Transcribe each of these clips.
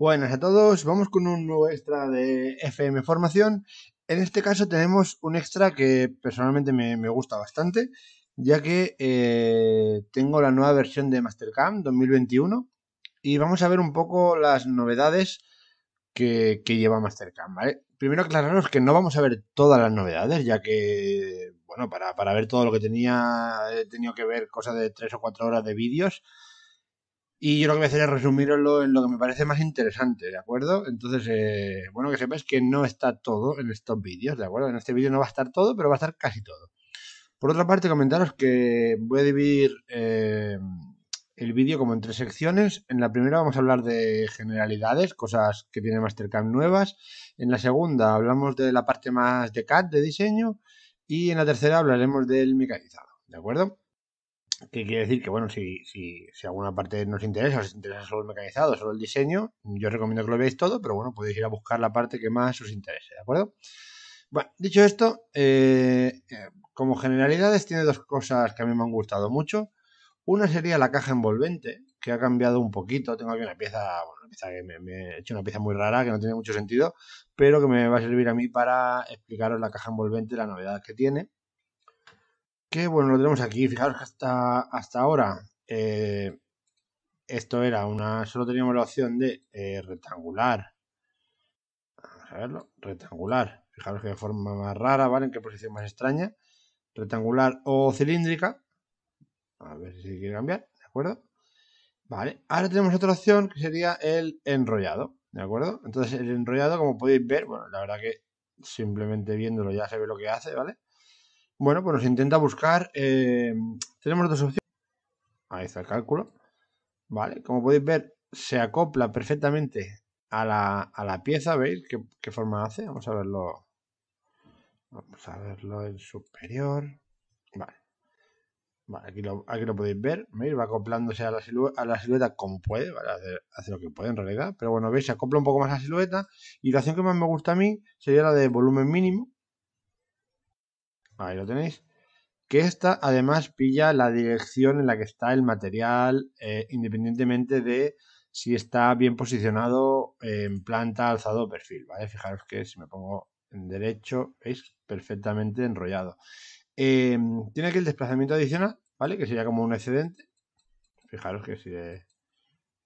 Buenas a todos, vamos con un nuevo extra de FM Formación. En este caso tenemos un extra que personalmente me, gusta bastante, ya que eh, tengo la nueva versión de Mastercam 2021 y vamos a ver un poco las novedades que, lleva Mastercam, ¿vale? Primero aclararos que no vamos a ver todas las novedades, ya que, bueno, para, para ver todo lo que tenía, he tenido que ver cosas de 3 o 4 horas de vídeos y yo lo que voy a hacer es resumirlo en lo que me parece más interesante, ¿de acuerdo? Entonces, eh, bueno, que sepáis que no está todo en estos vídeos, ¿de acuerdo? En este vídeo no va a estar todo, pero va a estar casi todo. Por otra parte, comentaros que voy a dividir eh, el vídeo como en tres secciones. En la primera vamos a hablar de generalidades, cosas que tiene Mastercam nuevas. En la segunda hablamos de la parte más de CAD, de diseño. Y en la tercera hablaremos del mecanizado, ¿de acuerdo? que quiere decir que, bueno, si, si, si alguna parte nos interesa, os interesa solo el mecanizado, solo el diseño, yo recomiendo que lo veáis todo, pero bueno, podéis ir a buscar la parte que más os interese, ¿de acuerdo? Bueno, dicho esto, eh, eh, como generalidades tiene dos cosas que a mí me han gustado mucho. Una sería la caja envolvente, que ha cambiado un poquito. Tengo aquí una pieza, bueno, una pieza que me, he hecho una pieza muy rara, que no tiene mucho sentido, pero que me va a servir a mí para explicaros la caja envolvente la novedad que tiene. Que bueno, lo tenemos aquí. Fijaros que hasta, hasta ahora eh, esto era una. Solo teníamos la opción de eh, rectangular. Vamos a verlo. Rectangular. Fijaros que de forma más rara, ¿vale? En qué posición más extraña. Rectangular o cilíndrica. A ver si quiere cambiar, ¿de acuerdo? Vale, ahora tenemos otra opción que sería el enrollado, ¿de acuerdo? Entonces el enrollado, como podéis ver, bueno, la verdad que simplemente viéndolo ya se ve lo que hace, ¿vale? Bueno, pues nos intenta buscar. Eh, tenemos dos opciones. Ahí está el cálculo. Vale, como podéis ver, se acopla perfectamente a la, a la pieza. ¿Veis ¿Qué, qué forma hace? Vamos a verlo. Vamos a verlo en superior. Vale. Vale, aquí lo, aquí lo podéis ver, ¿veis? Va acoplándose a la, silueta, a la silueta como puede, ¿vale? hace, hace, lo que puede en realidad, pero bueno, veis, se acopla un poco más a la silueta y la opción que más me gusta a mí sería la de volumen mínimo, ahí lo tenéis, que esta además pilla la dirección en la que está el material, eh, independientemente de si está bien posicionado en planta, alzado o perfil, ¿vale? Fijaros que si me pongo en derecho, es perfectamente enrollado. Em, tiene aquí el desplazamiento adicional, ¿vale? Que sería como un excedente. Fijaros que si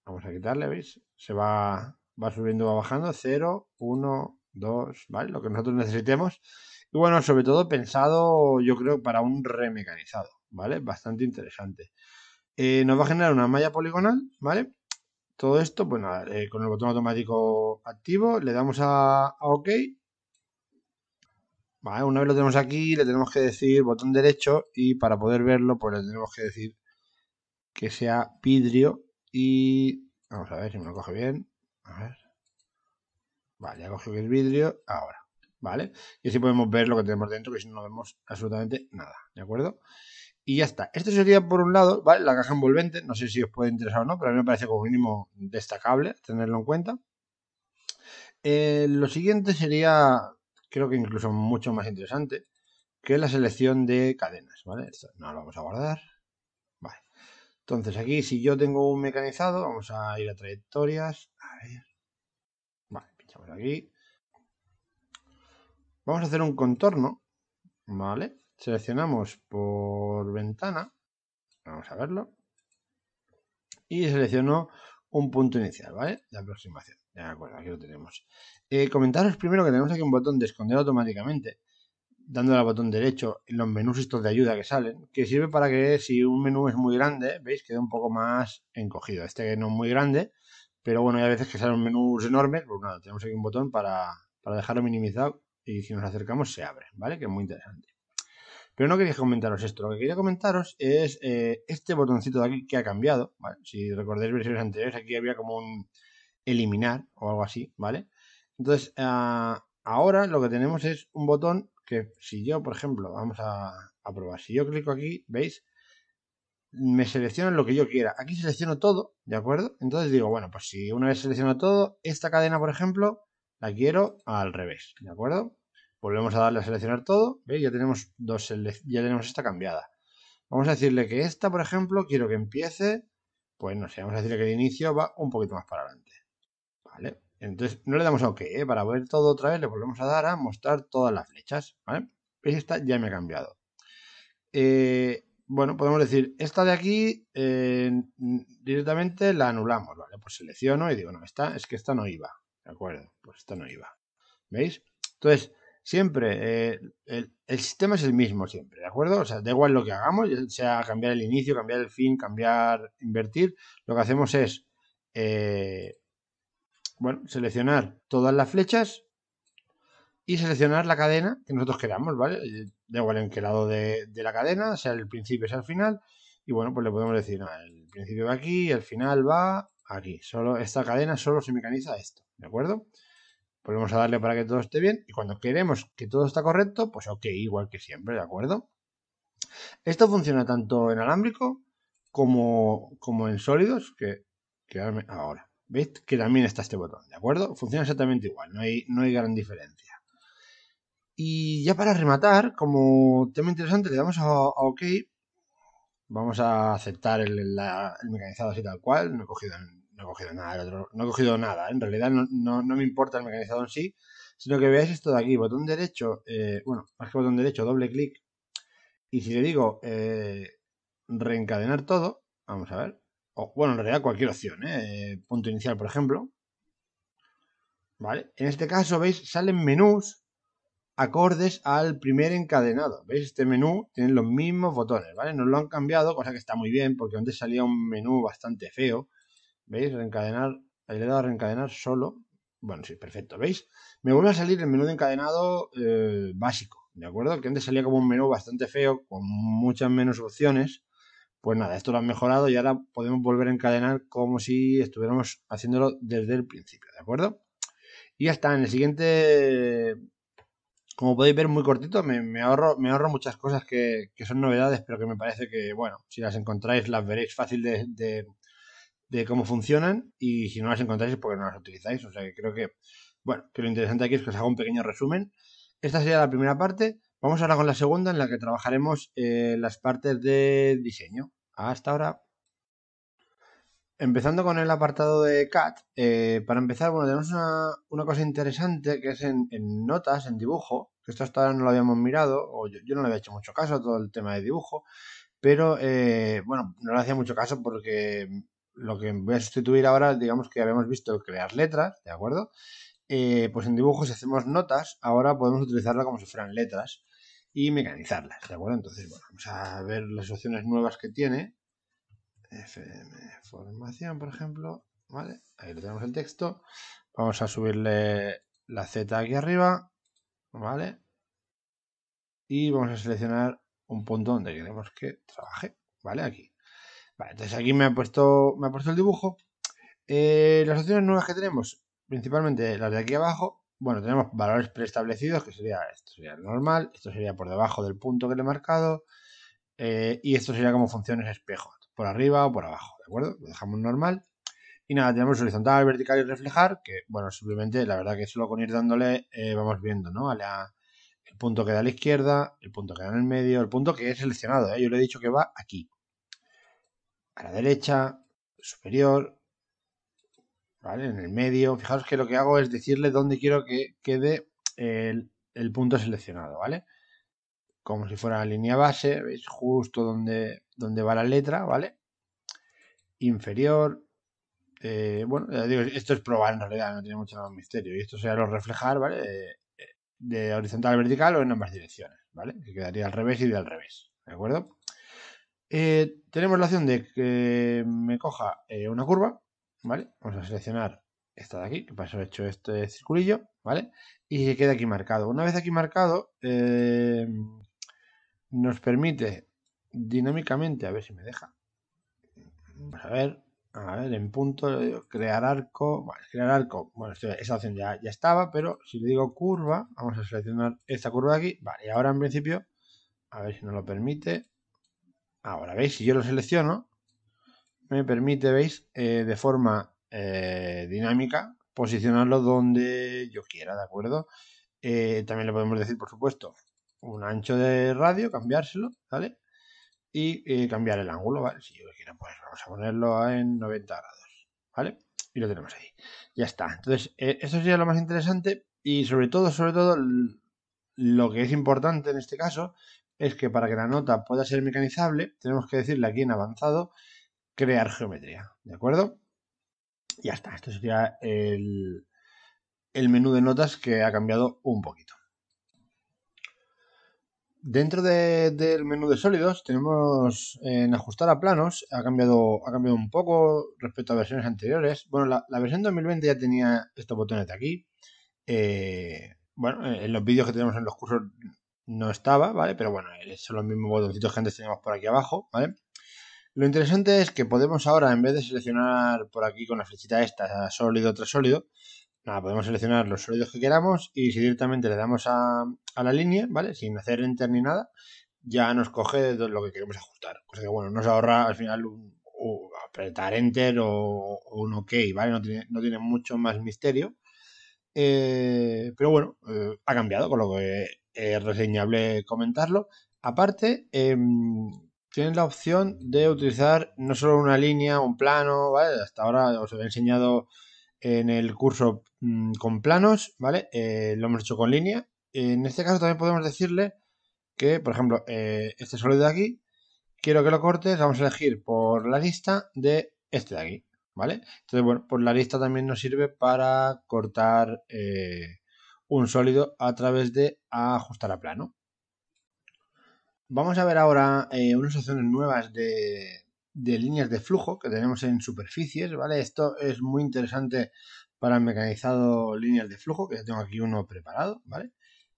vamos a quitarle, ¿veis? Se va, va subiendo, va bajando, 0, 1, 2, ¿vale? Lo que nosotros necesitemos. Y bueno, sobre todo pensado, yo creo, para un remecanizado, ¿vale? Bastante interesante. Eh, nos va a generar una malla poligonal, ¿vale? Todo esto, bueno, pues eh, con el botón automático activo, le damos a, OK. una vez lo tenemos aquí, le tenemos que decir botón derecho y para poder verlo, pues le tenemos que decir que sea vidrio y vamos a ver si me lo coge bien. A ver. Vale, ya cogido el vidrio. Ahora. ¿vale? Y así podemos ver lo que tenemos dentro, que si no, vemos absolutamente nada, ¿de acuerdo? Y ya está. Esto sería, por un lado, ¿vale? la caja envolvente. No sé si os puede interesar o no, pero a mí me parece como mínimo destacable tenerlo en cuenta. Eh, lo siguiente sería, creo que incluso mucho más interesante, que la selección de cadenas, ¿vale? Esto no lo vamos a guardar. Vale. Entonces aquí, si yo tengo un mecanizado, vamos a ir a trayectorias. A ver. Vale, pinchamos aquí. Vamos a hacer un contorno, ¿vale? Seleccionamos por ventana, vamos a verlo, y selecciono un punto inicial, ¿vale? De aproximación. De acuerdo, aquí lo tenemos. Eh, comentaros primero que tenemos aquí un botón de esconder automáticamente, dándole al botón derecho en los menús estos de ayuda que salen, que sirve para que si un menú es muy grande, veis, quede un poco más encogido. Este que no es muy grande, pero bueno, hay veces que salen menús enormes, pues nada, tenemos aquí un botón para, para dejarlo minimizado y si nos acercamos se abre, ¿vale? Que es muy interesante. Pero no quería comentaros esto, lo que quería comentaros es eh, este botoncito de aquí que ha cambiado, Si recordáis versiones anteriores, aquí había como un eliminar o algo así, ¿vale? Entonces, ah, ahora lo que tenemos es un botón que si yo, por ejemplo, vamos a, probar, si yo clico aquí, ¿veis? me selecciona lo que yo quiera. Aquí selecciono todo, ¿de acuerdo? Entonces digo, bueno, pues si una vez selecciono todo, esta cadena, por ejemplo, la quiero al revés, ¿de acuerdo? Volvemos a darle a seleccionar todo, Ya tenemos, dos ya tenemos esta cambiada. Vamos a decirle que esta, por ejemplo, quiero que empiece, pues no sé, vamos a decirle que el inicio va un poquito más para adelante, ¿vale? Entonces no le damos a OK, ¿eh? Para ver todo otra vez le volvemos a dar a mostrar todas las flechas, ¿vale? Esta ya me ha cambiado. Eh, bueno, podemos decir, esta de aquí eh, directamente la anulamos, ¿vale? Pues selecciono y digo, no, esta es que esta no iba, ¿De acuerdo? Pues esto no iba. ¿Veis? Entonces, siempre, eh, el, sistema es el mismo siempre, ¿de acuerdo? O sea, da igual lo que hagamos, sea cambiar el inicio, cambiar el fin, cambiar, invertir, lo que hacemos es, eh, bueno, seleccionar todas las flechas y seleccionar la cadena que nosotros queramos, ¿vale? Eh, da igual en qué lado de, la cadena, sea el principio, sea el final, y bueno, pues le podemos decir, ah, el principio va aquí, el final va aquí, solo esta cadena solo se mecaniza esto. ¿De acuerdo? Volvemos a darle para que todo esté bien. Y cuando queremos que todo está correcto, pues ok, igual que siempre, ¿de acuerdo? Esto funciona tanto en alámbrico como, como en sólidos, que, ahora. ¿Veis? Que también está este botón, ¿de acuerdo? Funciona exactamente igual, no hay, no hay gran diferencia. Y ya para rematar, como tema interesante, le damos a, OK. Vamos a aceptar el, el mecanizado así tal cual, no he cogido en no he cogido nada, no cogido nada. En realidad no, me importa el mecanizado en sí, sino que veáis esto de aquí, botón derecho, eh, bueno, más que botón derecho, doble clic. Y si le digo eh, reencadenar todo, vamos a ver, o, bueno, en realidad cualquier opción, eh, punto inicial, por ejemplo. ¿Vale? En este caso, veis, salen menús acordes al primer encadenado. ¿Veis? Este menú tiene los mismos botones, ¿vale? Nos lo han cambiado, cosa que está muy bien, porque antes salía un menú bastante feo ¿Veis? Reencadenar. Ahí le he dado a reencadenar solo. Bueno, sí, perfecto. ¿Veis? Me vuelve a salir el menú de encadenado eh, básico. ¿De acuerdo? Que antes salía como un menú bastante feo, con muchas menos opciones. Pues nada, esto lo han mejorado y ahora podemos volver a encadenar como si estuviéramos haciéndolo desde el principio, ¿de acuerdo? Y ya está, en el siguiente, como podéis ver, muy cortito, me, ahorro, me ahorro muchas cosas que, son novedades, pero que me parece que, bueno, si las encontráis las veréis fácil de, de cómo funcionan y si no las encontráis es porque no las utilizáis. O sea que creo que, bueno, que lo interesante aquí es que os hago un pequeño resumen. Esta sería la primera parte. Vamos ahora con la segunda en la que trabajaremos eh, las partes de diseño. Hasta ahora. Empezando con el apartado de CAT, eh, para empezar, bueno, tenemos una, una cosa interesante que es en, notas, en dibujo, que esto hasta ahora no lo habíamos mirado, o yo, no le había hecho mucho caso a todo el tema de dibujo, pero eh, bueno, no le hacía mucho caso porque lo que voy a sustituir ahora, digamos que habíamos visto crear letras, ¿de acuerdo? Eh, pues en dibujos si hacemos notas, ahora podemos utilizarla como si fueran letras y mecanizarlas, ¿de acuerdo? Entonces, bueno, vamos a ver las opciones nuevas que tiene. FM formación, por ejemplo, ¿vale? Ahí lo tenemos el texto. Vamos a subirle la Z aquí arriba, ¿vale? Y vamos a seleccionar un punto donde queremos que trabaje, ¿vale? Aquí entonces aquí me ha puesto, me ha puesto el dibujo. Eh, las opciones nuevas que tenemos, principalmente las de aquí abajo, bueno, tenemos valores preestablecidos, que sería, esto sería normal, esto sería por debajo del punto que le he marcado, eh, y esto sería como funciones espejo, por arriba o por abajo, ¿de acuerdo? Lo dejamos normal. Y nada, tenemos horizontal, vertical y reflejar, que bueno, simplemente la verdad que solo con ir dándole eh, vamos viendo, ¿no? el punto que da a la izquierda, el punto que da en el medio, el punto que he seleccionado, yo le he dicho que va aquí a la derecha, superior, ¿vale? En el medio. fijaos que lo que hago es decirle dónde quiero que quede el, punto seleccionado, ¿vale? Como si fuera la línea base, ¿veis? Justo donde, donde va la letra, ¿vale? Inferior. Eh, bueno, digo, esto es probar en realidad, no tiene mucho más misterio. Y esto sería lo reflejar, ¿vale? De, horizontal a vertical o en ambas direcciones, ¿vale? Que quedaría al revés y de al revés, ¿de acuerdo? Eh, tenemos la opción de que me coja eh, una curva, ¿vale? Vamos a seleccionar esta de aquí, que para eso he hecho este circulillo, ¿vale? Y se queda aquí marcado. Una vez aquí marcado, eh, nos permite dinámicamente, a ver si me deja. Vamos a ver, a ver, en punto, crear arco, crear arco. Bueno, esta opción ya, ya estaba, pero si le digo curva, vamos a seleccionar esta curva de aquí, vale, y ahora en principio, a ver si nos lo permite, Ahora, ¿veis? Si yo lo selecciono, me permite, ¿veis? Eh, de forma eh, dinámica, posicionarlo donde yo quiera, ¿de acuerdo? Eh, también le podemos decir, por supuesto, un ancho de radio, cambiárselo, ¿vale? Y cambiar el ángulo, ¿vale? Si yo quiero, pues vamos a ponerlo en 90 grados, ¿vale? Y lo tenemos ahí. Ya está. Entonces, eso sería lo más interesante y sobre todo, sobre todo, lo que es importante en este caso es que para que la nota pueda ser mecanizable, tenemos que decirle aquí en avanzado, crear geometría, ¿de acuerdo? Ya está, esto sería el, el menú de notas que ha cambiado un poquito. Dentro del menú de sólidos tenemos eh, en ajustar a planos, ha cambiado, ha cambiado un poco respecto a versiones anteriores. Bueno, la, versión 2020 ya tenía estos botones de aquí. Eh, bueno, en los vídeos que tenemos en los cursos no estaba, ¿vale? Pero bueno, eh, son los mismos botoncitos que antes teníamos por aquí abajo, ¿vale? Lo interesante es que podemos ahora, en vez de seleccionar por aquí con la flechita esta, sólido tras sólido, nada, podemos seleccionar los sólidos que queramos y si directamente le damos a, la línea, ¿vale? Sin hacer enter ni nada, ya nos coge lo que queremos ajustar. Cosa que, bueno, nos ahorra al final un, apretar enter o, un ok, ¿vale? No tiene, mucho más misterio. Eh, pero bueno, eh, ha cambiado, con lo que eh, reseñable comentarlo. Aparte, eh, em, tienes la opción de utilizar no solo una línea, un plano, ¿vale? Hasta ahora os he enseñado en el curso mm, con planos, ¿vale? Eh, lo hemos hecho con línea. En este caso también podemos decirle que, por ejemplo, eh, este sólido de aquí, quiero que lo cortes, vamos a elegir por la lista de este de aquí, ¿vale? Entonces, bueno, por pues la lista también nos sirve para cortar eh, un sólido a través de ajustar a plano. Vamos a ver ahora eh, unas opciones nuevas de, líneas de flujo que tenemos en superficies, ¿vale? Esto es muy interesante para el mecanizado líneas de flujo, que ya tengo aquí uno preparado, ¿vale?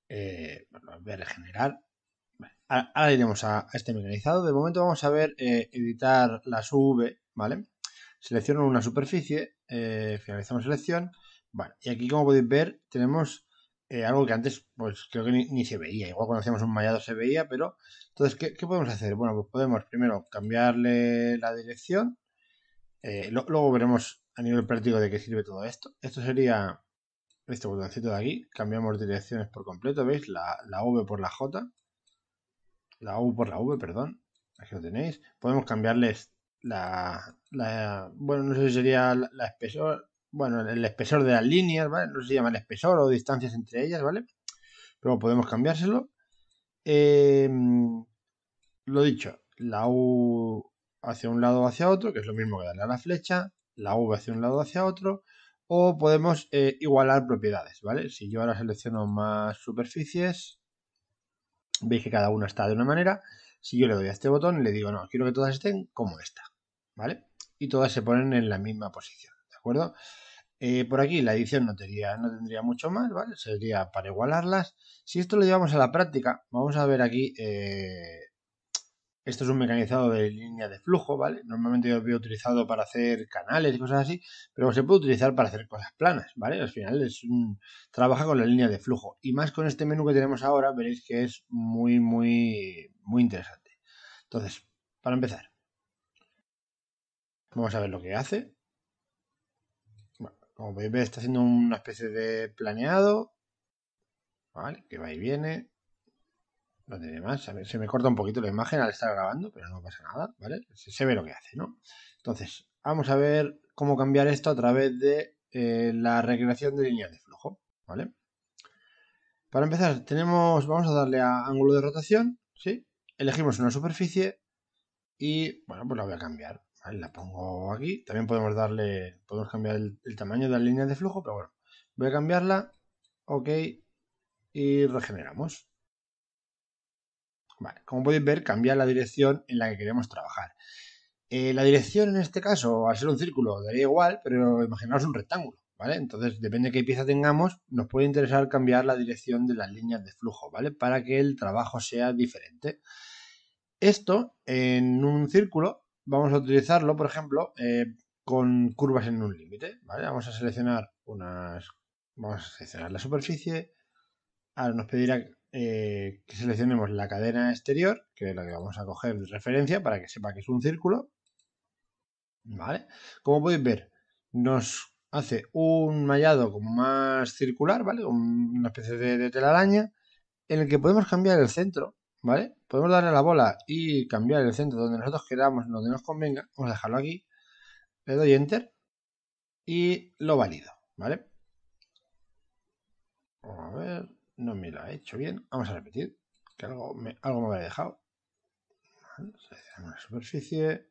Eh, voy a regenerar. Ahora, iremos a, este mecanizado. De momento vamos a ver eh, editar las V, ¿vale? Selecciono una superficie, finalizamos selección, y aquí como podéis ver tenemos eh, algo que antes pues creo que ni, se veía. Igual cuando hacíamos un mallado se veía, pero entonces, ¿qué, podemos hacer? Bueno, pues podemos primero cambiarle la dirección. Eh, luego veremos a nivel práctico de qué sirve todo esto. Esto sería este botoncito de aquí. Cambiamos direcciones por completo, ¿veis? La, la V por la J. La U por la V, perdón. Aquí lo tenéis. Podemos cambiarles la... bueno, no sé si sería la, la espesor, bueno, el espesor de las líneas, ¿vale? No se llama el espesor o distancias entre ellas, ¿vale? Pero podemos cambiárselo. Em, lo dicho, la U hacia un lado o hacia otro, que es lo mismo que darle a la flecha, la V hacia un lado o hacia otro, o podemos eh, igualar propiedades, ¿vale? Si yo ahora selecciono más superficies, veis que cada una está de una manera. Si yo le doy a este botón, le digo, no, quiero que todas estén como esta, ¿vale? Y todas se ponen en la misma posición. Eh, por aquí la edición no tendría, no tendría mucho más, ¿vale? Sería para igualarlas. Si esto lo llevamos a la práctica, vamos a ver aquí... Eh, esto es un mecanizado de línea de flujo, ¿vale? Normalmente yo lo he utilizado para hacer canales y cosas así, pero se puede utilizar para hacer cosas planas, ¿vale? Al final es un... trabaja con la línea de flujo. Y más con este menú que tenemos ahora, veréis que es muy, muy, muy interesante. Entonces, para empezar, vamos a ver lo que hace. Como podéis ver, está haciendo una especie de planeado. Vale, que va y viene. No tiene más. se me corta un poquito la imagen al estar grabando, pero no pasa nada, ¿vale? Se, ve lo que hace, ¿no? Entonces, vamos a ver cómo cambiar esto a través de eh, la recreación de líneas de flujo, ¿vale? Para empezar, tenemos, vamos a darle a ángulo de rotación, ¿sí? Elegimos una superficie y, bueno, pues la voy a cambiar la pongo aquí. También podemos darle, podemos cambiar el, tamaño de las líneas de flujo, pero bueno, voy a cambiarla. Ok. Y regeneramos. Vale, como podéis ver, cambiar la dirección en la que queremos trabajar. Eh, la dirección en este caso, al ser un círculo, daría igual, pero imaginaos un rectángulo, ¿vale? Entonces, depende de qué pieza tengamos, nos puede interesar cambiar la dirección de las líneas de flujo, ¿vale? Para que el trabajo sea diferente. Esto en un círculo vamos a utilizarlo, por ejemplo, eh, con curvas en un límite. Vamos a seleccionar unas. Vamos a seleccionar la superficie. Ahora nos pedirá eh, que seleccionemos la cadena exterior, que es la que vamos a coger de referencia para que sepa que es un círculo. ¿Vale? Como podéis ver, nos hace un mallado como más circular, ¿vale? Una especie de, de telaraña, en el que podemos cambiar el centro ¿vale? Podemos darle la bola y cambiar el centro donde nosotros queramos, donde nos convenga. Vamos a dejarlo aquí. Le doy Enter y lo valido, ¿vale? A ver, no me lo ha hecho bien. Vamos a repetir, que algo me, algo me dejado. seleccionamos la superficie.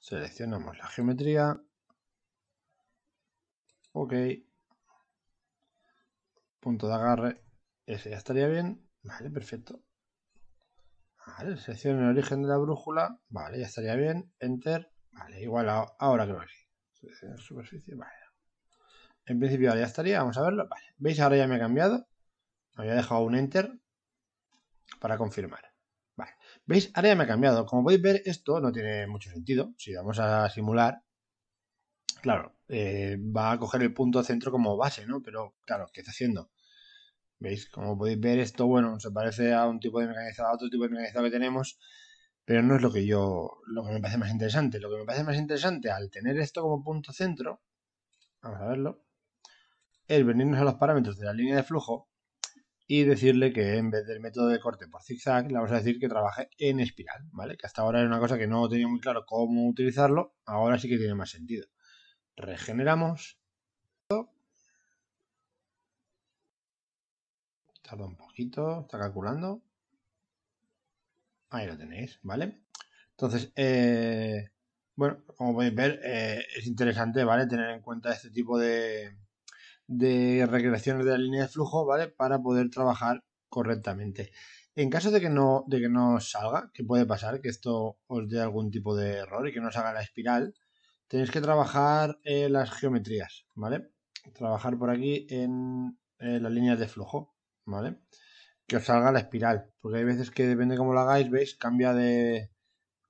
Seleccionamos la geometría. Ok. Punto de agarre ese ya estaría bien. Vale, perfecto. Vale, el origen de la brújula. Vale, ya estaría bien. Enter. Vale, igual a, ahora creo que sí. superficie. Vale. En principio ya estaría. Vamos a verlo. Vale. ¿Veis? Ahora ya me ha cambiado. Había dejado un enter para confirmar. Vale. ¿Veis? Ahora ya me ha cambiado. Como podéis ver, esto no tiene mucho sentido. Si vamos a simular, claro, eh, va a coger el punto centro como base, ¿no? Pero claro, ¿qué está haciendo? ¿Veis? Como podéis ver, esto, bueno, se parece a un tipo de mecanizado, a otro tipo de mecanizado que tenemos, pero no es lo que yo, lo que me parece más interesante. Lo que me parece más interesante al tener esto como punto centro, vamos a verlo, es venirnos a los parámetros de la línea de flujo y decirle que en vez del método de corte por zigzag, le vamos a decir que trabaje en espiral, ¿vale? Que hasta ahora era una cosa que no tenía muy claro cómo utilizarlo, ahora sí que tiene más sentido. Regeneramos Tarda un poquito, está calculando. Ahí lo tenéis, ¿vale? Entonces, eh, bueno, como podéis ver, eh, es interesante, ¿vale? Tener en cuenta este tipo de, de recreaciones de la línea de flujo, ¿vale? Para poder trabajar correctamente. En caso de que no, de que salga, que puede pasar, que esto os dé algún tipo de error y que no salga la espiral, tenéis que trabajar eh, las geometrías, ¿vale? Trabajar por aquí en las líneas de flujo. ¿vale? Que os salga la espiral, porque hay veces que depende cómo lo hagáis, veis, cambia de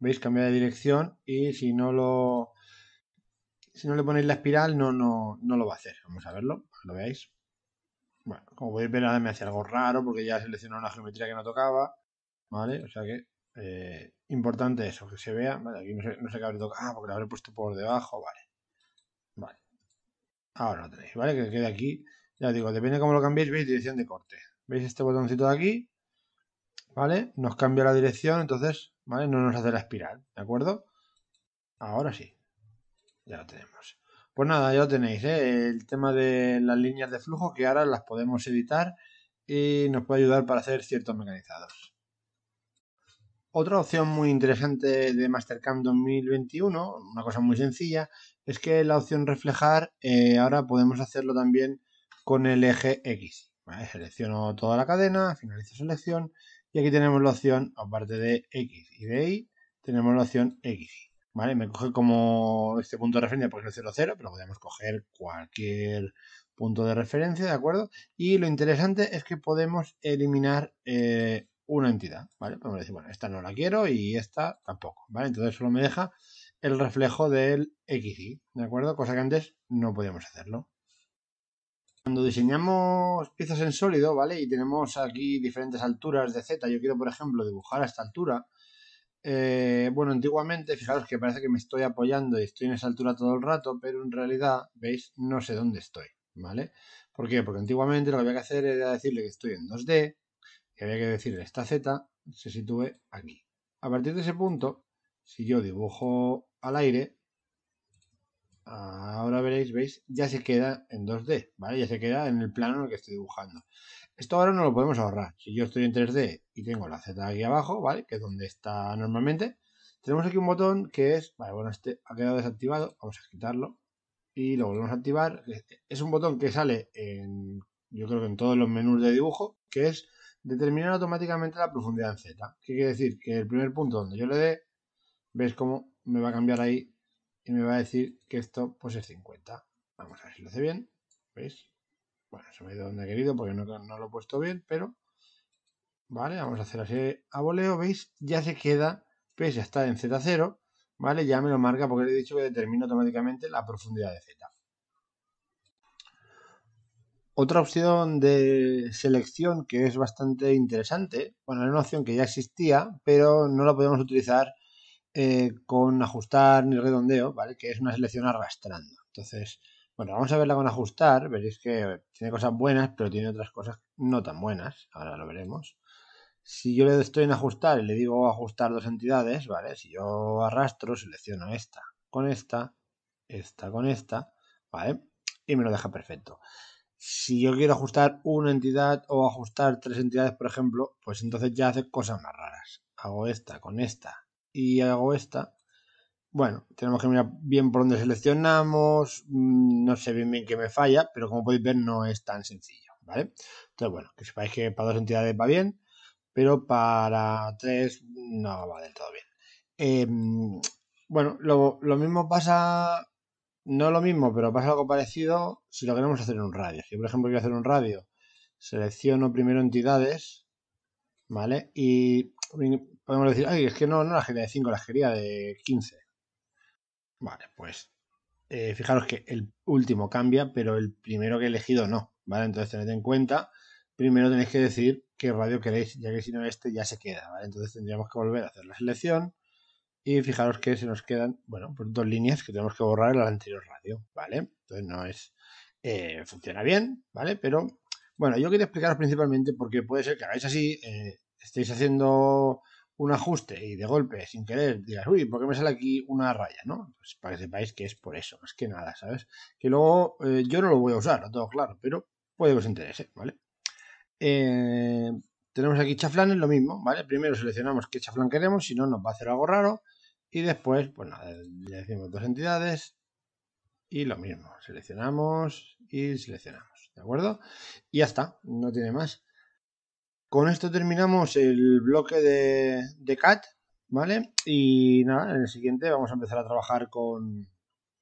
veis, cambia de dirección y si no lo si no le ponéis la espiral no no no lo va a hacer. Vamos a verlo, para que lo veáis. Bueno, como podéis ver, ahora me hace algo raro porque ya seleccionó una geometría que no tocaba, ¿vale? O sea que eh, importante eso, que se vea. aquí no sé, no qué habré tocado. Ah, porque lo habré puesto por debajo, vale. Vale. Ahora lo tenéis, ¿vale? Que quede aquí. Ya os digo, depende de cómo lo cambiéis, veis dirección de corte. ¿Veis este botoncito de aquí? ¿Vale? Nos cambia la dirección, entonces, ¿vale? No nos hace la espiral, ¿de acuerdo? Ahora sí. Ya lo tenemos. Pues nada, ya lo tenéis, ¿eh? El tema de las líneas de flujo que ahora las podemos editar y nos puede ayudar para hacer ciertos mecanizados. Otra opción muy interesante de Mastercam 2021, una cosa muy sencilla, es que la opción reflejar eh, ahora podemos hacerlo también con el eje X. Selecciono toda la cadena, finalizo selección y aquí tenemos la opción, aparte de X y de Y, tenemos la opción X. ¿Vale? Me coge como este punto de referencia porque es 0, 0, pero podemos coger cualquier punto de referencia, ¿de acuerdo? Y lo interesante es que podemos eliminar eh, una entidad, ¿vale? Podemos decir, bueno, esta no la quiero y esta tampoco, ¿vale? Entonces solo me deja el reflejo del XY, ¿de acuerdo? Cosa que antes no podíamos hacerlo. Cuando diseñamos piezas en sólido, ¿vale? Y tenemos aquí diferentes alturas de Z. Yo quiero, por ejemplo, dibujar a esta altura. Eh, bueno, antiguamente, fijaros que parece que me estoy apoyando y estoy en esa altura todo el rato, pero en realidad, veis, no sé dónde estoy, ¿vale? ¿Por qué? Porque antiguamente lo que había que hacer era decirle que estoy en 2D, y había que decirle esta Z se sitúe aquí. A partir de ese punto, si yo dibujo al aire, Ahora veréis, veis, ya se queda en 2D, ¿vale? Ya se queda en el plano en el que estoy dibujando. Esto ahora no lo podemos ahorrar. Si yo estoy en 3D y tengo la Z aquí abajo, ¿vale? Que es donde está normalmente. Tenemos aquí un botón que es, bueno, este ha quedado desactivado, vamos a quitarlo y lo volvemos a activar. Es un botón que sale en, yo creo que en todos los menús de dibujo, que es determinar automáticamente la profundidad en Z. ¿Qué quiere decir? Que el primer punto donde yo le dé, veis cómo me va a cambiar ahí y me va a decir que esto pues es 50. Vamos a ver si lo hace bien. ¿Veis? Bueno, se me ha ido donde he querido porque no, lo he puesto bien, pero... Vale, vamos a hacer así a voleo, ¿veis? Ya se queda, ¿veis? Ya está en Z0, ¿vale? Ya me lo marca porque le he dicho que determina automáticamente la profundidad de Z. Otra opción de selección que es bastante interesante, bueno, es una opción que ya existía, pero no la podemos utilizar eh, con ajustar ni redondeo, ¿vale? Que es una selección arrastrando. Entonces, bueno, vamos a verla con ajustar. Veréis que tiene cosas buenas, pero tiene otras cosas no tan buenas. Ahora lo veremos. Si yo le estoy en ajustar y le digo ajustar dos entidades, ¿vale? Si yo arrastro, selecciono esta con esta, esta con esta, ¿vale? Y me lo deja perfecto. Si yo quiero ajustar una entidad o ajustar tres entidades, por ejemplo, pues entonces ya hace cosas más raras. Hago esta con esta y hago esta, bueno, tenemos que mirar bien por dónde seleccionamos, mm, no sé bien qué me falla, pero como podéis ver no es tan sencillo, ¿vale? Entonces, bueno, que sepáis que para dos entidades va bien, pero para tres no va del todo bien. Em, bueno, lo, lo, mismo pasa, no lo mismo, pero pasa algo parecido si lo queremos hacer en un radio. Si por ejemplo, quiero hacer un radio, selecciono primero entidades, ¿vale? Y podemos decir, ay, es que no, no la quería de 5, la quería de 15. Vale, pues eh, fijaros que el último cambia, pero el primero que he elegido no, ¿vale? Entonces tened en cuenta, primero tenéis que decir qué radio queréis, ya que si no este ya se queda, ¿vale? Entonces tendríamos que volver a hacer la selección y fijaros que se nos quedan, bueno, pues dos líneas que tenemos que borrar en la anterior radio, ¿vale? Entonces no es, eh, funciona bien, ¿vale? Pero, bueno, yo quería explicaros principalmente porque puede ser que hagáis así, eh, estéis haciendo un ajuste y de golpe, sin querer, digas, uy, ¿por qué me sale aquí una raya? ¿No? Pues para que sepáis que es por eso, más que nada, ¿sabes? Que luego eh, yo no lo voy a usar, todo claro, pero puede que os interese, ¿vale? Eh, tenemos aquí chaflanes, lo mismo, ¿vale? Primero seleccionamos qué chaflán queremos, si no nos va a hacer algo raro. Y después, pues nada, le decimos dos entidades y lo mismo. Seleccionamos y seleccionamos, ¿de acuerdo? Y ya está, no tiene más. Con esto terminamos el bloque de, de CAT, ¿vale? Y nada, en el siguiente vamos a empezar a trabajar con,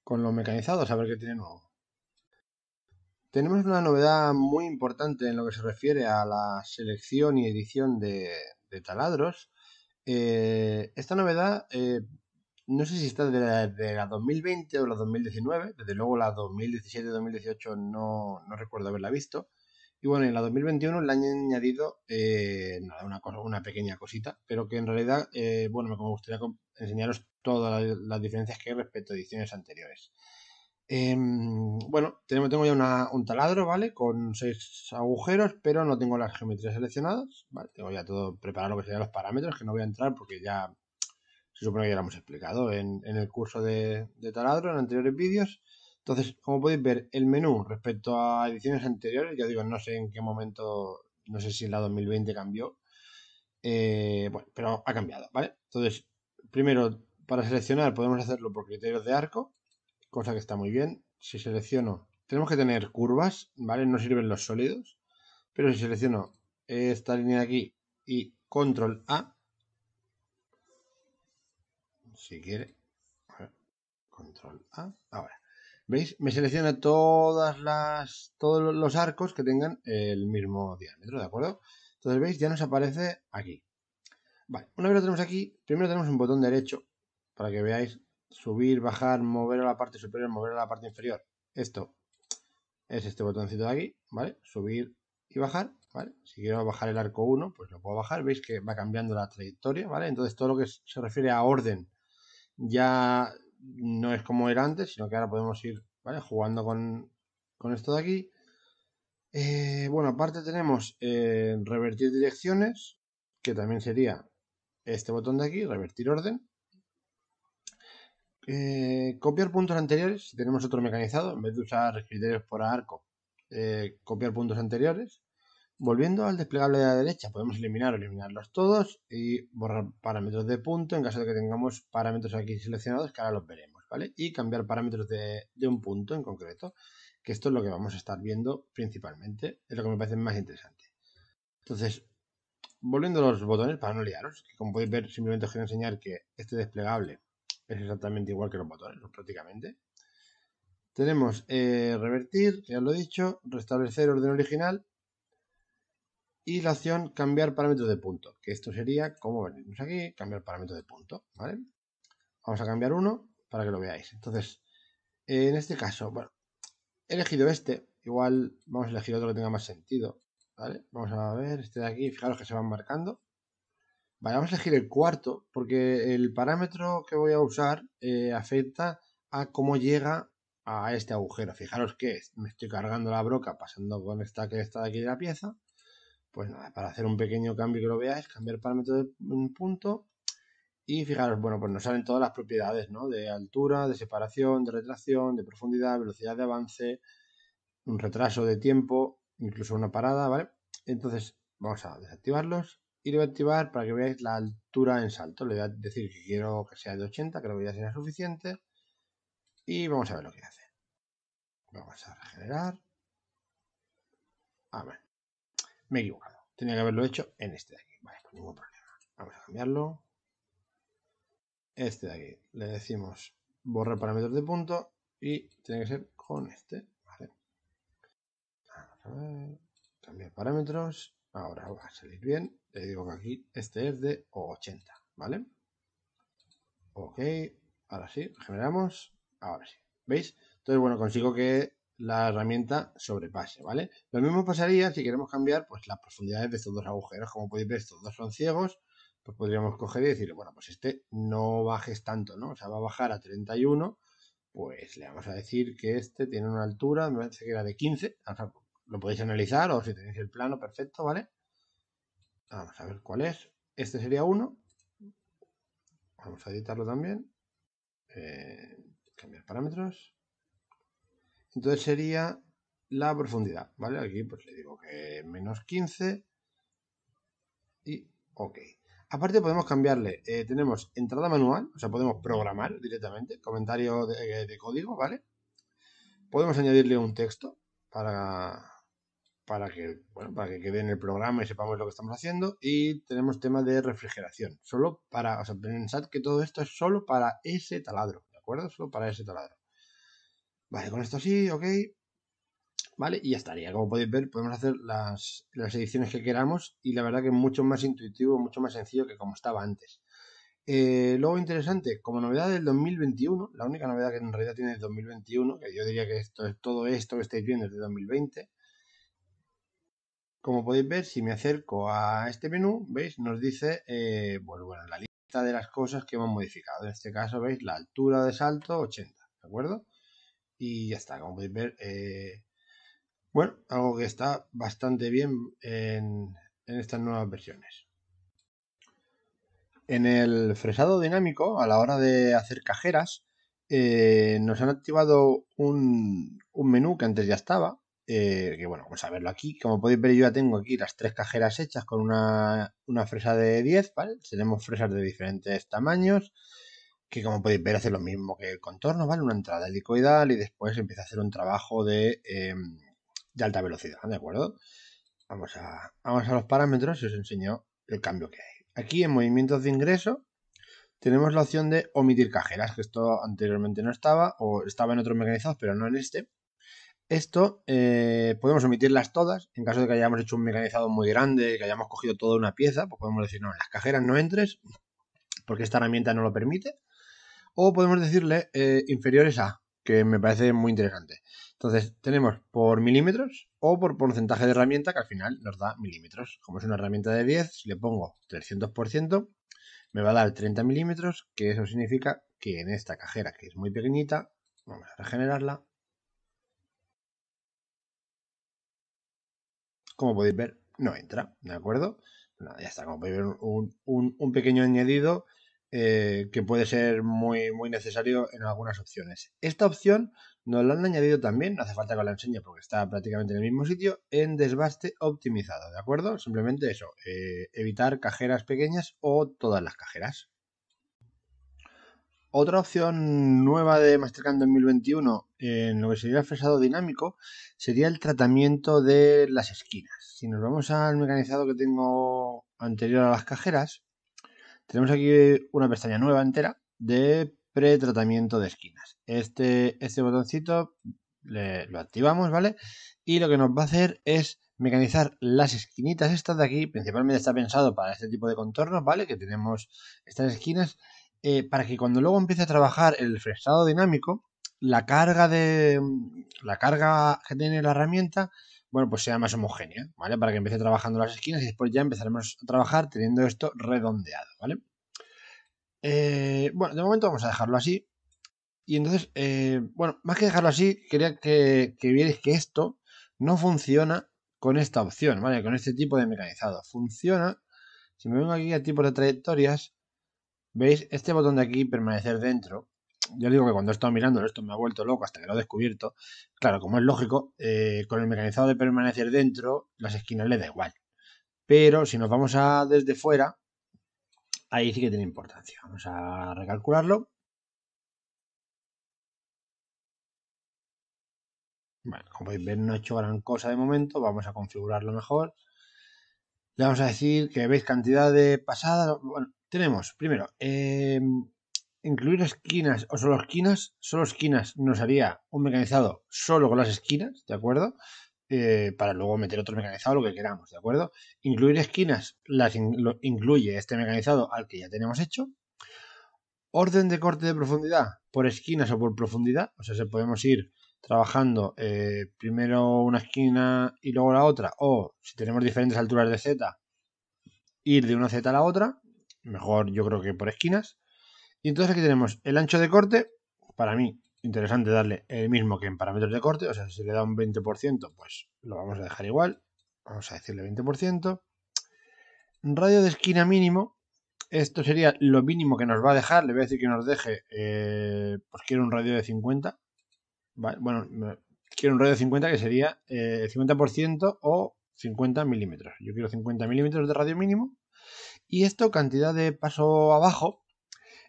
con los mecanizados, a ver qué tiene nuevo. Tenemos una novedad muy importante en lo que se refiere a la selección y edición de, taladros. Eh, esta novedad, eh, no sé si está de la, 2020 o la 2019, desde luego la 2017-2018 no recuerdo haberla visto, y bueno, en la 2021 le han añadido eh, una, pequeña cosita, pero que en realidad, eh, bueno, me gustaría enseñaros todas las, diferencias que hay respecto a ediciones anteriores. Em, bueno, tengo, ya un taladro, ¿vale? Con seis agujeros, pero no tengo las geometrías seleccionadas, Tengo ya todo preparado lo que serían los parámetros, que no voy a entrar porque ya se supone que ya lo hemos explicado en, el curso de taladro, en anteriores vídeos. Entonces, como podéis ver, el menú respecto a ediciones anteriores, ya digo, no sé en qué momento, no sé si en la 2020 cambió, eh, bueno, pero ha cambiado, ¿vale? Entonces, primero, para seleccionar podemos hacerlo por criterios de arco, cosa que está muy bien. Si selecciono, tenemos que tener curvas, ¿vale? No sirven los sólidos, pero si selecciono esta línea de aquí y control A, si quiere, control A, ahora. ¿Veis? Me selecciona todas las, todos los arcos que tengan el mismo diámetro, ¿de acuerdo? Entonces, ¿veis? Ya nos aparece aquí. Vale, una vez lo tenemos aquí, primero tenemos un botón derecho para que veáis subir, bajar, mover a la parte superior, mover a la parte inferior. Esto es este botoncito de aquí, ¿vale? Subir y bajar, ¿vale? Si quiero bajar el arco 1, pues lo puedo bajar. Veis que va cambiando la trayectoria, ¿vale? Entonces todo lo que se refiere a orden ya no es como era antes, sino que ahora podemos ir jugando con, esto de aquí. Eh, bueno, aparte tenemos eh, revertir direcciones, que también sería este botón de aquí, revertir orden. Eh, copiar puntos anteriores, si tenemos otro mecanizado, en vez de usar criterios por arco, copiar puntos anteriores. Volviendo al desplegable de la derecha, podemos eliminar o eliminarlos todos y borrar parámetros de punto en caso de que tengamos parámetros aquí seleccionados, que ahora los veremos, ¿vale? Y cambiar parámetros de, un punto en concreto, que esto es lo que vamos a estar viendo principalmente, es lo que me parece más interesante. Entonces, volviendo a los botones para no liaros, que como podéis ver simplemente os quiero enseñar que este desplegable es exactamente igual que los botones, prácticamente. Tenemos eh, revertir, ya lo he dicho, restablecer orden original y la opción cambiar parámetros de punto, que esto sería como venimos aquí, cambiar parámetros de punto, ¿vale? Vamos a cambiar uno para que lo veáis. Entonces, en este caso, bueno, he elegido este, igual vamos a elegir otro que tenga más sentido, ¿vale? Vamos a ver este de aquí, fijaros que se van marcando. Vale, vamos a elegir el cuarto, porque el parámetro que voy a usar eh, afecta a cómo llega a este agujero. Fijaros que me estoy cargando la broca pasando con esta que está aquí de la pieza pues nada, para hacer un pequeño cambio que lo veáis, cambiar parámetro de un punto y fijaros, bueno, pues nos salen todas las propiedades, ¿no? De altura, de separación, de retracción, de profundidad, velocidad de avance, un retraso de tiempo, incluso una parada, ¿vale? Entonces, vamos a desactivarlos y le voy a activar para que veáis la altura en salto. Le voy a decir que quiero que sea de 80, creo que ya será suficiente. Y vamos a ver lo que hace. Vamos a regenerar. A ver. Me he equivocado. Tenía que haberlo hecho en este de aquí. Vale, con pues ningún problema. Vamos a cambiarlo. Este de aquí. Le decimos borrar parámetros de punto y tiene que ser con este. Vale. Vamos a ver. Cambiar parámetros. Ahora va a salir bien. Le digo que aquí este es de 80. ¿Vale? Ok. Ahora sí. Generamos. Ahora sí. ¿Veis? Entonces, bueno, consigo que la herramienta sobrepase, ¿vale? Lo mismo pasaría si queremos cambiar pues las profundidades de estos dos agujeros. Como podéis ver, estos dos son ciegos, pues podríamos coger y decirle, bueno, pues este no bajes tanto, ¿no? O sea, va a bajar a 31, pues le vamos a decir que este tiene una altura, me parece que era de 15, lo podéis analizar o si tenéis el plano perfecto, ¿vale? Vamos a ver cuál es. Este sería 1. Vamos a editarlo también. Eh, cambiar parámetros. Entonces sería la profundidad, ¿vale? Aquí pues le digo que menos 15 y ok. Aparte podemos cambiarle, eh, tenemos entrada manual, o sea, podemos programar directamente, comentario eh, de, código, ¿vale? Podemos añadirle un texto para, para, que, bueno, para que quede en el programa y sepamos lo que estamos haciendo. Y tenemos tema de refrigeración, solo para, o sea, pensad que todo esto es solo para ese taladro, ¿de acuerdo? Solo para ese taladro. Vale, con esto sí, ok. Vale, y ya estaría. Como podéis ver, podemos hacer las, ediciones que queramos y la verdad que es mucho más intuitivo, mucho más sencillo que como estaba antes. Eh, luego, interesante, como novedad del 2021, la única novedad que en realidad tiene el 2021, que yo diría que esto es todo esto que estáis viendo es de 2020. Como podéis ver, si me acerco a este menú, ¿veis? Nos dice, bueno, eh, pues bueno, la lista de las cosas que hemos modificado. En este caso, ¿veis? La altura de salto, 80, ¿de acuerdo? Y ya está, como podéis ver, eh, bueno, algo que está bastante bien en, estas nuevas versiones. En el fresado dinámico, a la hora de hacer cajeras, eh, nos han activado un, un, menú que antes ya estaba. Eh, que bueno, vamos a verlo aquí. Como podéis ver, yo ya tengo aquí las tres cajeras hechas con una, fresa de 10, Tenemos fresas de diferentes tamaños que como podéis ver hace lo mismo que el contorno, ¿vale? Una entrada helicoidal y después empieza a hacer un trabajo em, de, alta velocidad, ¿de acuerdo? Vamos a, vamos a los parámetros y os enseño el cambio que hay. Aquí en movimientos de ingreso tenemos la opción de omitir cajeras, que esto anteriormente no estaba, o estaba en otros mecanizados, pero no en este. Esto eh, podemos omitirlas todas, en caso de que hayamos hecho un mecanizado muy grande, que hayamos cogido toda una pieza, pues podemos decir, no, en las cajeras no entres, porque esta herramienta no lo permite o podemos decirle eh, inferiores a, que me parece muy interesante. Entonces, tenemos por milímetros o por porcentaje de herramienta, que al final nos da milímetros. Como es una herramienta de 10, si le pongo 300%, me va a dar 30 milímetros, que eso significa que en esta cajera, que es muy pequeñita, vamos a regenerarla. Como podéis ver, no entra, ¿de acuerdo? ya está, como podéis ver, un pequeño añadido eh, que puede ser muy, muy necesario en algunas opciones. Esta opción nos la han añadido también, no hace falta que la enseñe porque está prácticamente en el mismo sitio, en desbaste optimizado, ¿de acuerdo? Simplemente eso, eh, evitar cajeras pequeñas o todas las cajeras. Otra opción nueva de Mastercam 2021 eh, en lo que sería el fresado dinámico sería el tratamiento de las esquinas. Si nos vamos al mecanizado que tengo anterior a las cajeras, tenemos aquí una pestaña nueva entera de pretratamiento de esquinas. Este, este botoncito lo activamos, ¿vale? Y lo que nos va a hacer es mecanizar las esquinitas estas de aquí, principalmente está pensado para este tipo de contornos, ¿vale? Que tenemos estas esquinas, eh, para que cuando luego empiece a trabajar el fresado dinámico, la carga de la carga que tiene la herramienta bueno, pues sea más homogénea, ¿vale? Para que empiece trabajando las esquinas y después ya empezaremos a trabajar teniendo esto redondeado, ¿vale? Eh, bueno, de momento vamos a dejarlo así. Y entonces, eh, bueno, más que dejarlo así, quería que, que vierais que esto no funciona con esta opción, ¿vale? Con este tipo de mecanizado. Funciona, si me vengo aquí a tipo de trayectorias, ¿veis? Este botón de aquí, permanecer dentro, yo digo que cuando he estado mirando esto me ha vuelto loco hasta que lo he descubierto. Claro, como es lógico, eh, con el mecanizado de permanecer dentro, las esquinas le da igual. Pero si nos vamos a desde fuera, ahí sí que tiene importancia. Vamos a recalcularlo. Bueno, como podéis ver, no ha hecho gran cosa de momento. Vamos a configurarlo mejor. Le vamos a decir que veis cantidad de pasadas. Bueno, tenemos primero eh, incluir esquinas o solo esquinas, solo esquinas nos haría un mecanizado solo con las esquinas, ¿de acuerdo? Eh, para luego meter otro mecanizado, lo que queramos, ¿de acuerdo? Incluir esquinas las incluye este mecanizado al que ya tenemos hecho. Orden de corte de profundidad por esquinas o por profundidad, o sea, se podemos ir trabajando eh, primero una esquina y luego la otra, o si tenemos diferentes alturas de Z, ir de una Z a la otra, mejor yo creo que por esquinas. Y entonces aquí tenemos el ancho de corte. Para mí, interesante darle el mismo que en parámetros de corte. O sea, si le da un 20%, pues lo vamos a dejar igual. Vamos a decirle 20%. Radio de esquina mínimo. Esto sería lo mínimo que nos va a dejar. Le voy a decir que nos deje, eh, pues quiero un radio de 50. bueno, quiero un radio de 50 que sería eh, el 50% o 50 milímetros. Yo quiero 50 milímetros de radio mínimo. Y esto, cantidad de paso abajo,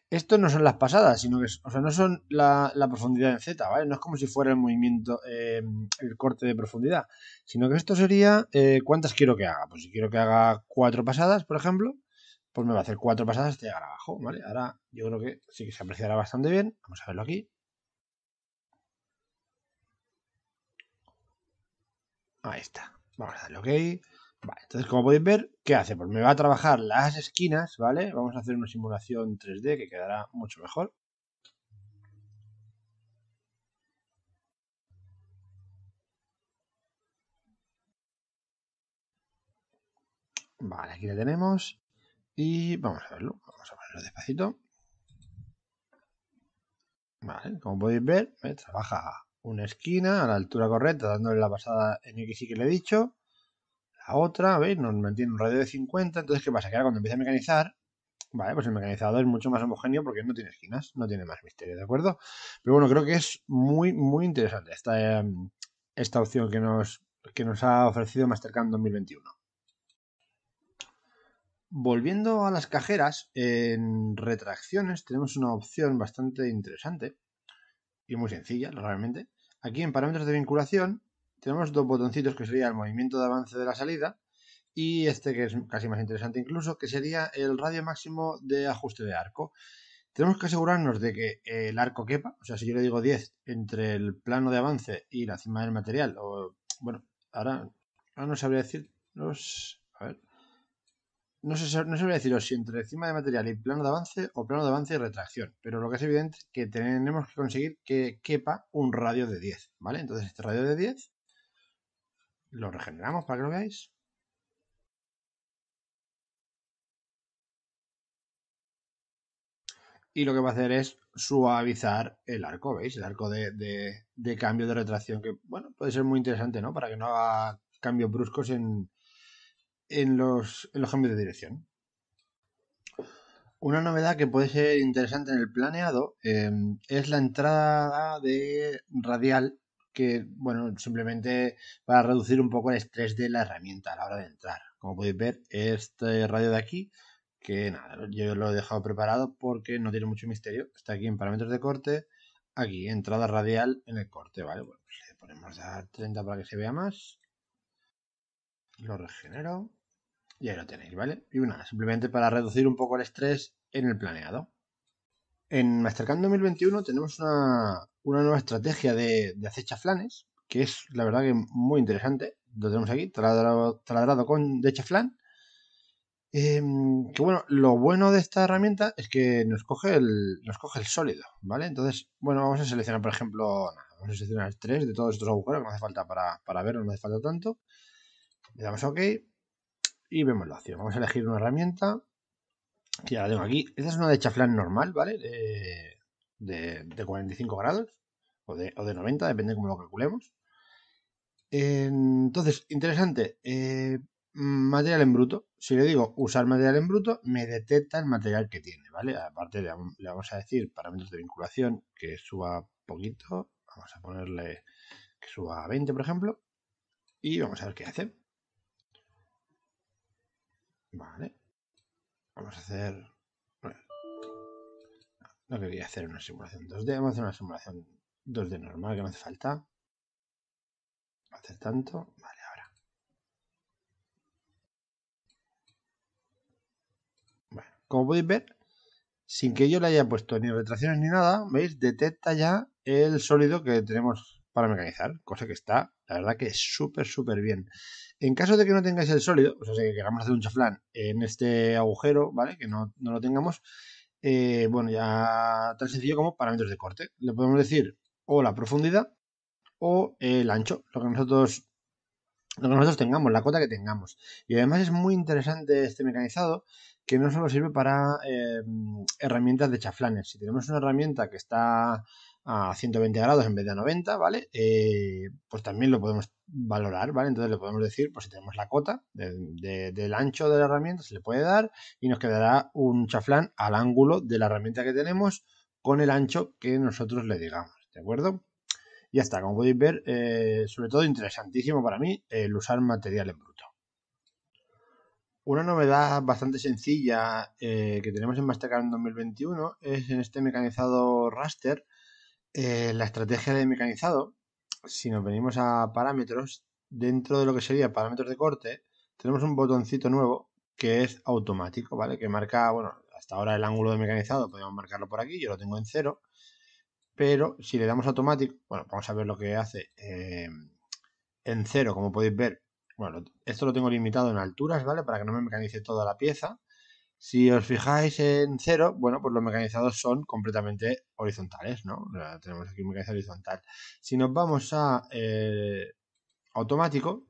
esto no son las pasadas, sino que o sea, no son la, profundidad en Z, ¿vale? No es como si fuera el movimiento, eh, el corte de profundidad, sino que esto sería eh, cuántas quiero que haga. Pues si quiero que haga cuatro pasadas, por ejemplo, pues me va a hacer cuatro pasadas hasta este llegar abajo, ¿vale? Ahora yo creo que sí que se apreciará bastante bien. Vamos a verlo aquí. Ahí está. Vamos a darle OK. Vale, entonces como podéis ver, ¿qué hace? Pues me va a trabajar las esquinas, ¿vale? Vamos a hacer una simulación 3D que quedará mucho mejor. Vale, aquí la tenemos. Y vamos a verlo, vamos a ponerlo despacito. Vale, como podéis ver, me trabaja una esquina a la altura correcta, dándole la pasada en X y que le he dicho otra, ¿veis? Nos mantiene un radio de 50. Entonces, ¿qué pasa? Que ahora cuando empieza a mecanizar, vale, pues el mecanizador es mucho más homogéneo porque no tiene esquinas, no tiene más misterio, ¿de acuerdo? Pero bueno, creo que es muy, muy interesante esta, eh, esta opción que nos, que nos ha ofrecido Mastercam 2021. Volviendo a las cajeras, en retracciones tenemos una opción bastante interesante y muy sencilla, realmente. Aquí en parámetros de vinculación tenemos dos botoncitos que sería el movimiento de avance de la salida y este que es casi más interesante incluso, que sería el radio máximo de ajuste de arco. Tenemos que asegurarnos de que eh, el arco quepa, o sea, si yo le digo 10 entre el plano de avance y la cima del material, o bueno, ahora, no sabría deciros, a ver, no, sé, no sabría deciros si entre cima de material y plano de avance o plano de avance y retracción, pero lo que es evidente es que tenemos que conseguir que quepa un radio de 10, ¿vale? Entonces este radio de 10 lo regeneramos para que lo veáis. Y lo que va a hacer es suavizar el arco, ¿veis? El arco de, cambio de retracción, que bueno, puede ser muy interesante, ¿no? Para que no haga cambios bruscos en, los, en los cambios de dirección. Una novedad que puede ser interesante en el planeado eh, es la entrada de radial que, bueno, simplemente para reducir un poco el estrés de la herramienta a la hora de entrar. Como podéis ver, este radio de aquí, que nada, yo lo he dejado preparado porque no tiene mucho misterio. Está aquí en parámetros de corte, aquí, entrada radial en el corte, ¿vale? Bueno, pues le ponemos a 30 para que se vea más. Lo regenero. Y ahí lo tenéis, ¿vale? Y nada, simplemente para reducir un poco el estrés en el planeado en Mastercam 2021 tenemos una, nueva estrategia de, de flanes, que es la verdad que muy interesante. Lo tenemos aquí, taladrado, con de Eh, em, que bueno, lo bueno de esta herramienta es que nos coge el, nos coge el sólido, ¿vale? Entonces, bueno, vamos a seleccionar, por ejemplo, vamos a seleccionar tres de todos estos agujeros que no hace falta para, para no hace falta tanto. Le damos a OK y vemos la acción. Vamos a elegir una herramienta ya la tengo aquí. Esta es una de chaflán normal, ¿vale? De, 45 grados o de, 90, depende de cómo lo calculemos. Entonces, interesante. Eh, material en bruto. Si le digo usar material en bruto, me detecta el material que tiene, ¿vale? Aparte le, le vamos a decir parámetros de vinculación que suba poquito. Vamos a ponerle que suba a 20, por ejemplo. Y vamos a ver qué hace. Vale. Vamos a hacer... no quería hacer una simulación 2D, vamos a hacer una simulación 2D normal, que no hace falta. hacer tanto. Vale, ahora. Bueno, como podéis ver, sin que yo le haya puesto ni retracciones ni nada, ¿veis? Detecta ya el sólido que tenemos para mecanizar, cosa que está, la verdad que es súper, súper bien. En caso de que no tengáis el sólido, o sea, que queramos hacer un chaflán en este agujero, ¿vale? Que no, no lo tengamos, eh, bueno, ya tan sencillo como parámetros de corte. Le podemos decir o la profundidad o el ancho, lo que nosotros lo que nosotros tengamos, la cota que tengamos. Y además es muy interesante este mecanizado que no solo sirve para eh, herramientas de chaflanes. Si tenemos una herramienta que está a 120 grados en vez de a 90, ¿vale? Eh, pues también lo podemos valorar, ¿vale? Entonces le podemos decir, pues si tenemos la cota del ancho de la herramienta, se le puede dar y nos quedará un chaflán al ángulo de la herramienta que tenemos con el ancho que nosotros le digamos, ¿de acuerdo? Y hasta, como podéis ver, eh, sobre todo interesantísimo para mí el usar material en bruto. Una novedad bastante sencilla eh, que tenemos en Mastercard en 2021 es en este mecanizado raster eh, la estrategia de mecanizado, si nos venimos a parámetros, dentro de lo que sería parámetros de corte, tenemos un botoncito nuevo que es automático, ¿vale? Que marca, bueno, hasta ahora el ángulo de mecanizado, podemos marcarlo por aquí, yo lo tengo en cero, pero si le damos automático, bueno, vamos a ver lo que hace eh, en cero, como podéis ver, bueno, esto lo tengo limitado en alturas, ¿vale? Para que no me mecanice toda la pieza, si os fijáis en cero, bueno, pues los mecanizados son completamente horizontales, ¿no? tenemos aquí un mecanizado horizontal. Si nos vamos a eh, automático,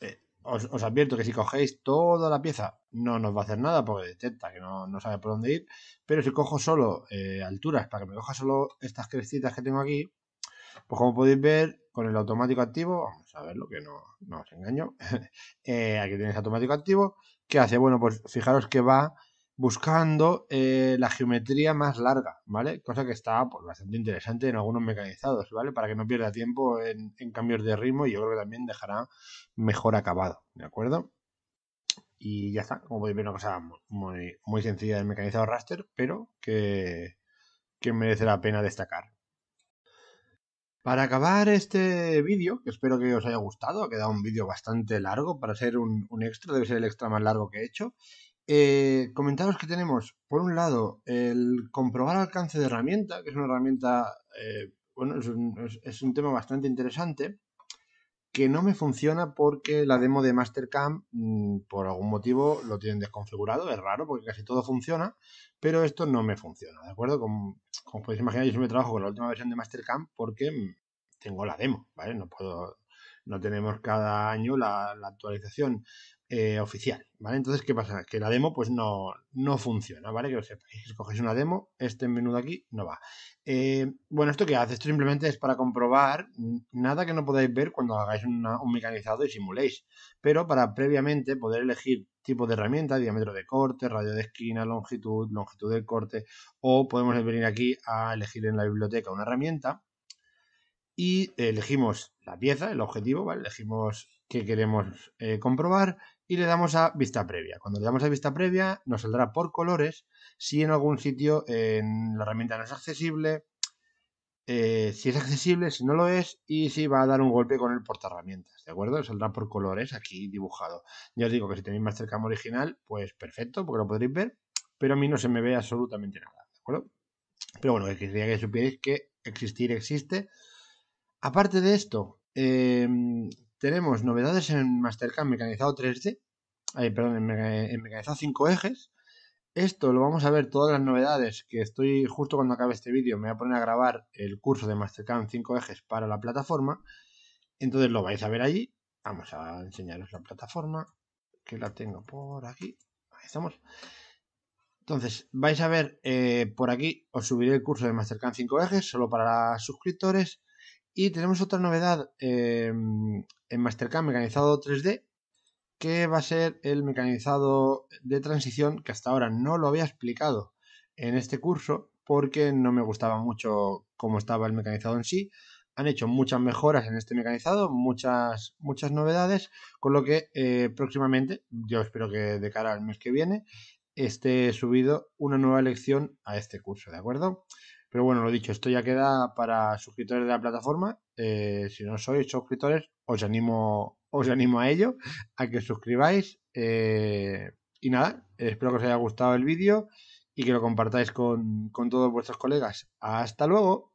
eh, os, os, advierto que si cogéis toda la pieza no nos va a hacer nada porque detecta que no, sabe por dónde ir, pero si cojo solo eh, alturas, para que me coja solo estas crecitas que tengo aquí, pues como podéis ver, con el automático activo, vamos a verlo que no, no os engaño, aquí tenéis automático activo, ¿Qué hace? Bueno, pues fijaros que va buscando eh, la geometría más larga, ¿vale? Cosa que está pues, bastante interesante en algunos mecanizados, ¿vale? Para que no pierda tiempo en, cambios de ritmo y yo creo que también dejará mejor acabado, ¿de acuerdo? Y ya está, como podéis ver, una cosa muy, muy sencilla del mecanizado raster, pero que, que merece la pena destacar. Para acabar este vídeo, que espero que os haya gustado, ha quedado un vídeo bastante largo para ser un, extra, debe ser el extra más largo que he hecho. Eh, comentaros que tenemos, por un lado, el comprobar alcance de herramienta, que es una herramienta, eh, bueno, es un, tema bastante interesante que no me funciona porque la demo de Mastercam mm, por algún motivo lo tienen desconfigurado, es raro porque casi todo funciona, pero esto no me funciona, ¿de acuerdo? Como, podéis imaginar, yo me trabajo con la última versión de Mastercam porque mm, tengo la demo, ¿vale? No puedo, no tenemos cada año la actualización eh, oficial, ¿vale? Entonces, ¿qué pasa? Que la demo pues no, funciona, ¿vale? Que os cogéis una demo, este menú de aquí no va. Eh, bueno, ¿esto que hace? Esto simplemente es para comprobar nada que no podáis ver cuando hagáis un mecanizado y simuléis, pero para previamente poder elegir tipo de herramienta, diámetro de corte, radio de esquina, longitud, longitud del corte, o podemos venir aquí a elegir en la biblioteca una herramienta y elegimos la pieza, el objetivo, ¿vale? Elegimos que queremos eh, comprobar y le damos a vista previa. Cuando le damos a vista previa nos saldrá por colores si en algún sitio en la herramienta no es accesible, eh, si es accesible, si no lo es y si va a dar un golpe con el portaherramientas, ¿de acuerdo? Saldrá por colores aquí dibujado. Ya os digo que si tenéis más cercano original, pues perfecto, porque lo podréis ver, pero a mí no se me ve absolutamente nada, ¿de acuerdo? Pero bueno, quería que supierais que existir existe. Aparte de esto, em, tenemos novedades en Mastercam mecanizado 3D, perdón, en, mecanizado 5 ejes. Esto lo vamos a ver todas las novedades que estoy justo cuando acabe este vídeo. Me voy a poner a grabar el curso de Mastercam 5 ejes para la plataforma. Entonces lo vais a ver allí. Vamos a enseñaros la plataforma que la tengo por aquí. Ahí estamos. Entonces, vais a ver eh, por aquí, os subiré el curso de Mastercam 5 ejes, solo para suscriptores. Y tenemos otra novedad eh, en Mastercam mecanizado 3D, que va a ser el mecanizado de transición, que hasta ahora no lo había explicado en este curso, porque no me gustaba mucho cómo estaba el mecanizado en sí. Han hecho muchas mejoras en este mecanizado, muchas, muchas novedades, con lo que eh, próximamente, yo espero que de cara al mes que viene, esté subido una nueva lección a este curso, ¿de acuerdo? Pero bueno, lo dicho, esto ya queda para suscriptores de la plataforma. Eh, si no sois suscriptores, os animo, os animo a ello, a que os suscribáis. Eh, y nada, espero que os haya gustado el vídeo y que lo compartáis con, con todos vuestros colegas. Hasta luego.